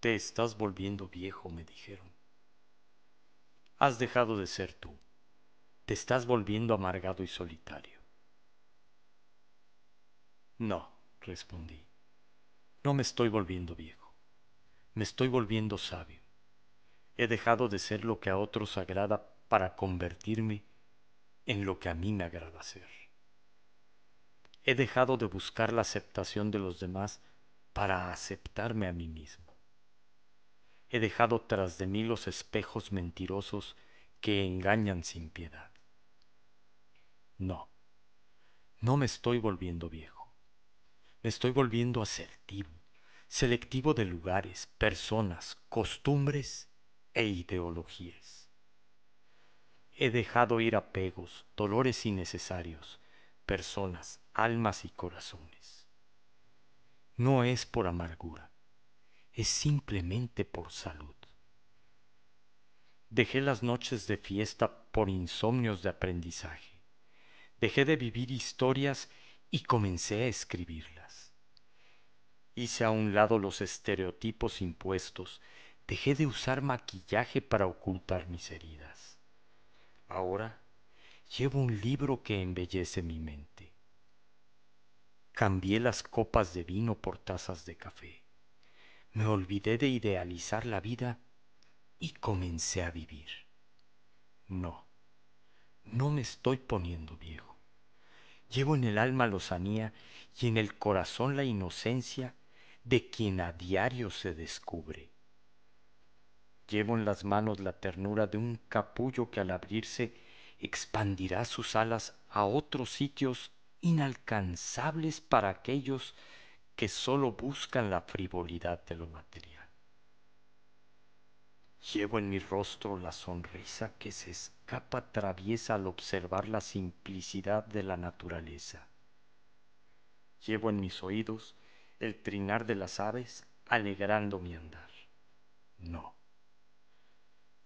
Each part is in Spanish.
Te estás volviendo viejo, me dijeron. Has dejado de ser tú. Te estás volviendo amargado y solitario. No, respondí. No me estoy volviendo viejo. Me estoy volviendo sabio. He dejado de ser lo que a otros agrada para convertirme en lo que a mí me agrada ser. He dejado de buscar la aceptación de los demás para aceptarme a mí mismo he dejado tras de mí los espejos mentirosos que engañan sin piedad. No, no me estoy volviendo viejo. Me estoy volviendo asertivo, selectivo de lugares, personas, costumbres e ideologías. He dejado ir apegos, dolores innecesarios, personas, almas y corazones. No es por amargura es simplemente por salud. Dejé las noches de fiesta por insomnios de aprendizaje. Dejé de vivir historias y comencé a escribirlas. Hice a un lado los estereotipos impuestos. Dejé de usar maquillaje para ocultar mis heridas. Ahora llevo un libro que embellece mi mente. Cambié las copas de vino por tazas de café me olvidé de idealizar la vida y comencé a vivir. No, no me estoy poniendo viejo. Llevo en el alma lozanía y en el corazón la inocencia de quien a diario se descubre. Llevo en las manos la ternura de un capullo que al abrirse expandirá sus alas a otros sitios inalcanzables para aquellos que sólo buscan la frivolidad de lo material. Llevo en mi rostro la sonrisa que se escapa traviesa al observar la simplicidad de la naturaleza. Llevo en mis oídos el trinar de las aves alegrando mi andar. No,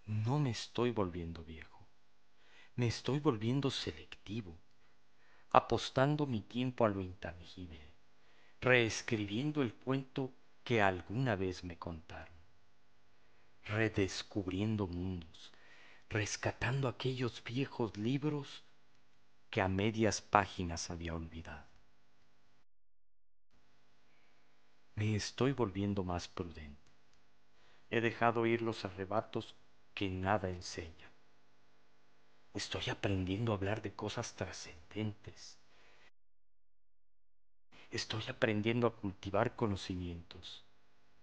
no me estoy volviendo viejo, me estoy volviendo selectivo, apostando mi tiempo a lo intangible reescribiendo el cuento que alguna vez me contaron, redescubriendo mundos, rescatando aquellos viejos libros que a medias páginas había olvidado. Me estoy volviendo más prudente. He dejado ir los arrebatos que nada enseña. Estoy aprendiendo a hablar de cosas trascendentes Estoy aprendiendo a cultivar conocimientos.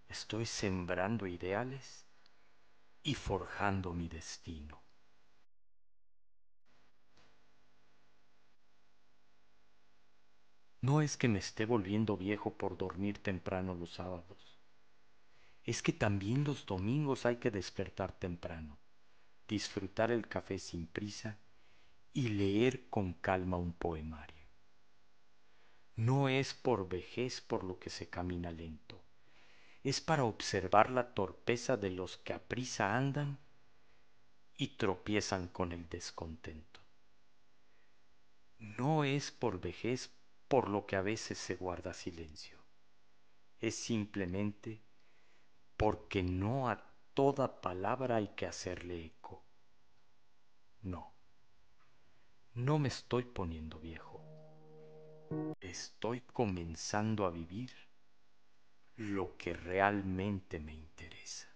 Estoy sembrando ideales y forjando mi destino. No es que me esté volviendo viejo por dormir temprano los sábados. Es que también los domingos hay que despertar temprano, disfrutar el café sin prisa y leer con calma un poemario no es por vejez por lo que se camina lento es para observar la torpeza de los que prisa andan y tropiezan con el descontento no es por vejez por lo que a veces se guarda silencio es simplemente porque no a toda palabra hay que hacerle eco no no me estoy poniendo viejo estoy comenzando a vivir lo que realmente me interesa.